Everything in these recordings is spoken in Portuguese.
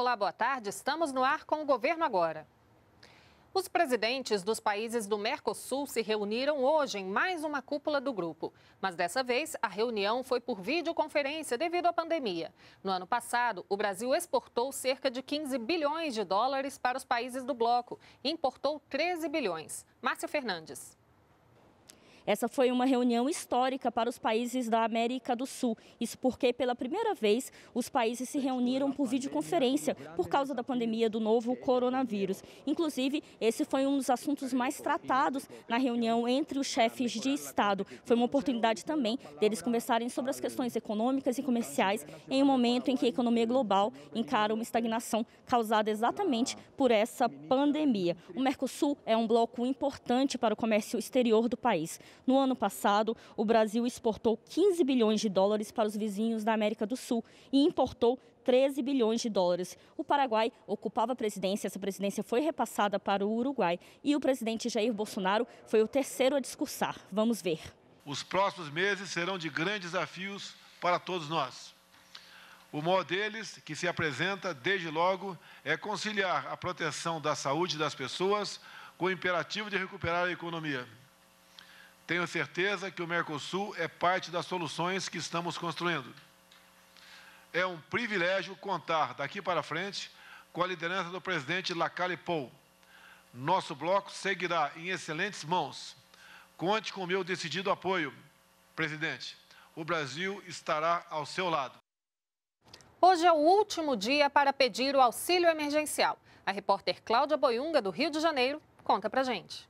Olá, boa tarde. Estamos no ar com o governo agora. Os presidentes dos países do Mercosul se reuniram hoje em mais uma cúpula do grupo. Mas dessa vez, a reunião foi por videoconferência devido à pandemia. No ano passado, o Brasil exportou cerca de 15 bilhões de dólares para os países do bloco e importou 13 bilhões. Márcia Fernandes. Essa foi uma reunião histórica para os países da América do Sul. Isso porque, pela primeira vez, os países se reuniram por videoconferência por causa da pandemia do novo coronavírus. Inclusive, esse foi um dos assuntos mais tratados na reunião entre os chefes de Estado. Foi uma oportunidade também deles conversarem sobre as questões econômicas e comerciais em um momento em que a economia global encara uma estagnação causada exatamente por essa pandemia. O Mercosul é um bloco importante para o comércio exterior do país. No ano passado, o Brasil exportou 15 bilhões de dólares para os vizinhos da América do Sul e importou 13 bilhões de dólares. O Paraguai ocupava a presidência, essa presidência foi repassada para o Uruguai e o presidente Jair Bolsonaro foi o terceiro a discursar. Vamos ver. Os próximos meses serão de grandes desafios para todos nós. O maior deles, que se apresenta desde logo, é conciliar a proteção da saúde das pessoas com o imperativo de recuperar a economia. Tenho certeza que o Mercosul é parte das soluções que estamos construindo. É um privilégio contar daqui para frente com a liderança do presidente Lacalle Pou. Nosso bloco seguirá em excelentes mãos. Conte com o meu decidido apoio, presidente. O Brasil estará ao seu lado. Hoje é o último dia para pedir o auxílio emergencial. A repórter Cláudia Boiunga, do Rio de Janeiro, conta pra gente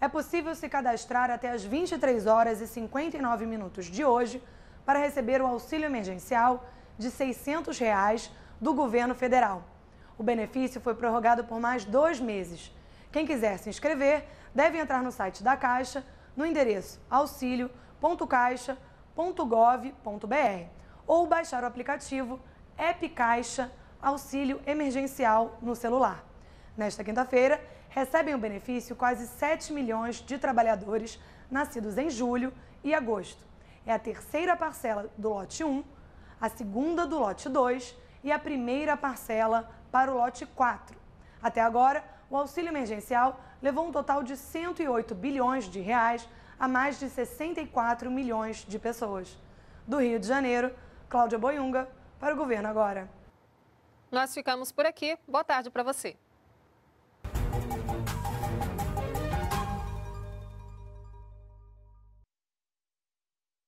é possível se cadastrar até as 23 horas e 59 minutos de hoje para receber o auxílio emergencial de R$ 600 reais do governo federal. O benefício foi prorrogado por mais dois meses. Quem quiser se inscrever deve entrar no site da Caixa no endereço auxilio.caixa.gov.br ou baixar o aplicativo App Caixa Auxílio Emergencial no celular. Nesta quinta-feira, recebem o benefício quase 7 milhões de trabalhadores nascidos em julho e agosto. É a terceira parcela do lote 1, a segunda do lote 2 e a primeira parcela para o lote 4. Até agora, o auxílio emergencial levou um total de 108 bilhões de reais a mais de 64 milhões de pessoas. Do Rio de Janeiro, Cláudia Boiunga, para o Governo Agora. Nós ficamos por aqui. Boa tarde para você.